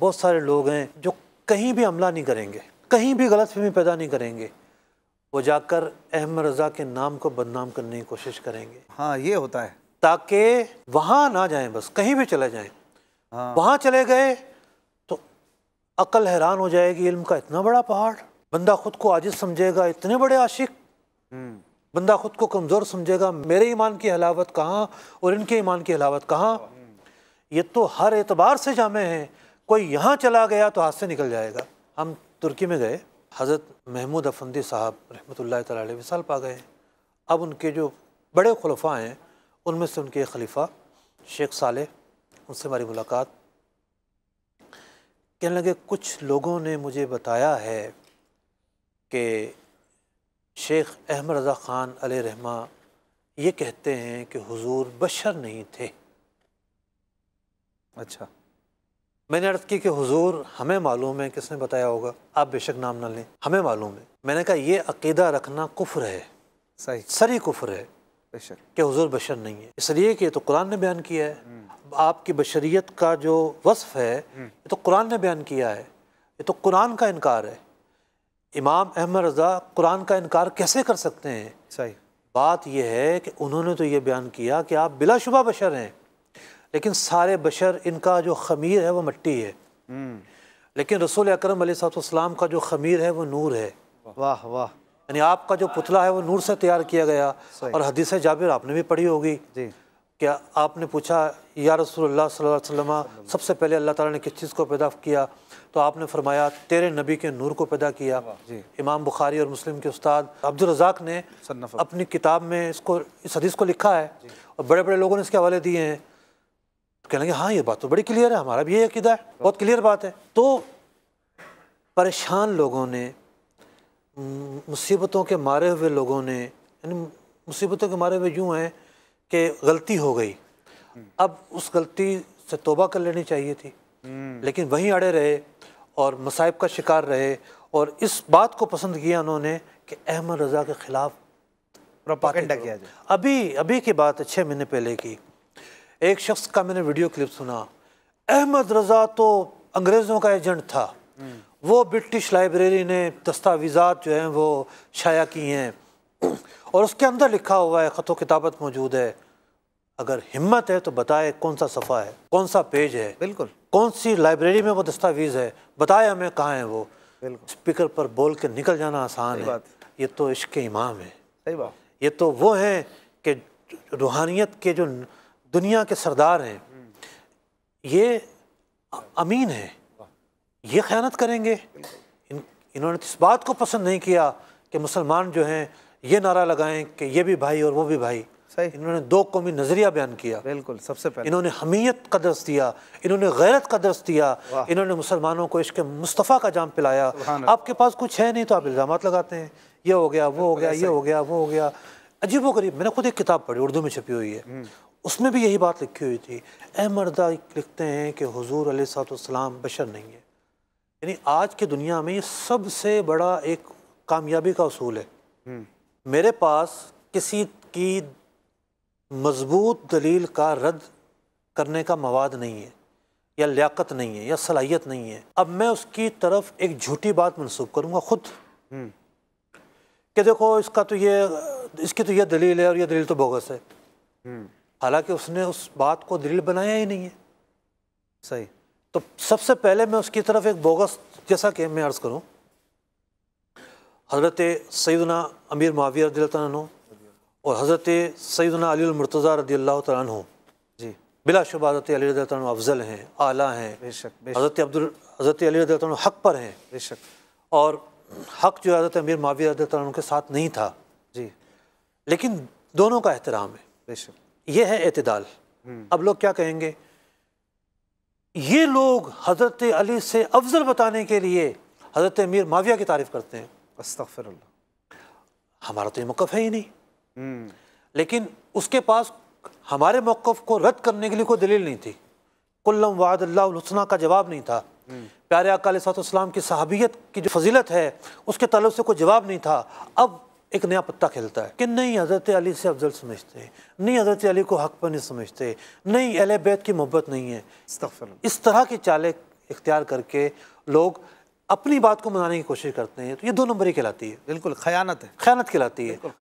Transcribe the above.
बहुत सारे लोग हैं जो कहीं भी हमला नहीं करेंगे कहीं भी गलत फहमी पैदा नहीं करेंगे वो जाकर अहमद रज़ा के नाम को बदनाम करने की कोशिश करेंगे हाँ ये होता है ताकि वहाँ ना जाएं बस कहीं भी चले जाएं हाँ। वहाँ चले गए तो अकल हैरान हो जाएगी इल्म का इतना बड़ा पहाड़ बंदा खुद को आजिज समझेगा इतने बड़े आशिक हम्म। बंदा खुद को कमज़ोर समझेगा मेरे ईमान की हलावत कहाँ और इनके ईमान की हलावत कहाँ हम्म। ये तो हर एतबार से जामे हैं कोई यहाँ चला गया तो हाथ से निकल जाएगा हम तुर्की में गए हज़रत महमूद अफंदी साहब रहमत ला विसाल पा गए अब उनके जो बड़े खलफा हैं उनमें से उनके खलीफा शेख साले उनसे हमारी मुलाकात कहने लगे कुछ लोगों ने मुझे बताया है कि शेख अहम रज़ा ख़ान रहमा ये कहते हैं कि हुजूर बशर नहीं थे अच्छा मैंने अर्थ की कि हुजूर हमें मालूम है किसने बताया होगा आप बेशक नाम ना लें हमें मालूम है मैंने कहा ये अकीदा रखना कुफ्र है सही सरी कुफ्र है बेशक कि हुजूर बशर नहीं है इसलिए कि तो कुरान ने बयान किया है हम्म। आपकी बशरीत का जो वصफ़ है हम्म। ये तो कुरान ने बयान किया है ये तो कुरान का इनकार है इमाम अहमद रज़ा कुरान का इनकार कैसे कर सकते हैं सही बात यह है कि उन्होंने तो ये बयान किया कि आप बिलाशुबा बशर हैं लेकिन सारे बशर इनका जो खमीर है वो मट्टी है हम्म। लेकिन रसूल अक्रम सलाम का जो खमीर है वो नूर है वाह वाह यानी आपका जो पुतला है वो नूर से तैयार किया गया और हदीस जाबिर आपने भी पढ़ी होगी क्या आपने पूछा या रसूलुल्लाह सल्लम सबसे पहले अल्लाह ताला ने किस चीज़ को पैदा किया तो आपने फरमाया तेरे नबी के नूर को पैदा किया इमाम बुखारी और मुस्लिम के उस्ताद रज़ाक ने अपनी किताब में इसको इस हदीस को लिखा है और बड़े बड़े लोगों ने इसके हवाले दिए हैं तो कह हाँ ये बात तो बड़ी क्लियर है हमारा भी ये अकीदा है बहुत क्लियर बात है तो परेशान लोगों ने मुसीबतों के मारे हुए लोगों ने यानी मुसीबतों के मारे हुए यूँ हैं कि गलती हो गई अब उस गलती से तोबा कर लेनी चाहिए थी हम्म। लेकिन वहीं अड़े रहे और मसाइब का शिकार रहे और इस बात को पसंद किया उन्होंने कि अहमद रज़ा के ख़िलाफ़ प्रोपागेंडा किया जाए अभी अभी की बात है छः महीने पहले की एक शख्स का मैंने वीडियो क्लिप सुना अहमद रज़ा तो अंग्रेज़ों का एजेंट था वो ब्रिटिश लाइब्रेरी ने दस्तावीज़ा जो हैं वो शाया की हैं और उसके अंदर लिखा हुआ है ख़त किताबत मौजूद है अगर हिम्मत है तो बताए कौन सा सफ़ा है कौन सा पेज है बिल्कुल कौन सी लाइब्रेरी में वो दस्तावीज़ है बताए हमें कहाँ है वो स्पीकर पर बोल के निकल जाना आसान है ये तो इश्क इमाम है सही बात ये तो वो हैं कि रूहानियत के जो दुनिया के सरदार हैं ये अमीन हैं ये ख़यानत करेंगे इन इन्होंने इस बात को पसंद नहीं किया कि मुसलमान जो हैं ये नारा लगाएं कि ये भी भाई और वो भी भाई सही इन्होंने दो कौमी नज़रिया बयान किया बिल्कुल सबसे पहले इन्होंने हमीयत का दर्ज दिया इन्होंने गैरत का दर्ज दिया इन्होंने मुसलमानों को इश्क मुस्तफ़ा का जाम पिलाया आपके पास कुछ है नहीं तो आप इल्ज़ाम लगाते हैं ये हो गया वो हो गया ये हो गया वो हो गया अजीब व गरीब मैंने खुद एक किताब पढ़ी उर्दू में छपी हुई है हम्म। उसमें भी यही बात लिखी हुई थी अहमरदा लिखते हैं कि हजूर अलैहिस्सलाम बशर नहीं है यानी आज की दुनिया में ये सबसे बड़ा एक कामयाबी का असूल है हम्म। मेरे पास किसी की मजबूत दलील का रद्द करने का मवाद नहीं है या लियाकत नहीं है या सलाहियत नहीं है अब मैं उसकी तरफ एक झूठी बात मनसूब करूँगा ख़ुद हम्म। कि देखो इसका तो ये इसकी तो ये दलील है और ये दलील तो बोगस है हम्म। हालांकि उसने उस बात को दिल बनाया ही नहीं है सही तो सबसे पहले मैं उसकी तरफ एक बोगस जैसा कि मैं अर्ज़ करूँ हज़रत सैदना अमीर माविया रदील तु और हज़रत सैदना अलीमरतज़ा रदी अल्लाह तु जी बिलाशुबा हज़रत अली रदी अफजल हैं आला हैं हज़रत अब्दुल हज़रत अली रदी हक़ पर हैं बेशक और हक़ जो हज़रत अमीर माविया रदी तु के साथ नहीं था जी लेकिन दोनों का एहतराम है बेशक ये है अतदाल हम्म। अब लोग क्या कहेंगे ये लोग हज़रत अली से अफजल बताने के लिए हज़रत मीर माविया की तारीफ़ करते हैं हमारा तो ये मौक़ है ही नहीं हम्म। लेकिन उसके पास हमारे मौक़ को रद्द करने के लिए कोई दलील नहीं थी कुल्लम वादल्लासना का जवाब नहीं था हम्म। प्यारे अकाल सातम की सहाबियत की जो फजीलत है उसके तलब से कोई जवाब नहीं था अब एक नया पत्ता खेलता है कि नहीं हज़रत अली से अफजल समझते नहीं हज़रत अली को हक पर नहीं समझते नहीं अल बैत की मोहब्बत नहीं है इस तरह के चाले इख्तियार करके लोग अपनी बात को मनाने की कोशिश करते हैं तो ये दो नंबर ही कहलाती है बिल्कुल खयानत है खयानत कहलाती है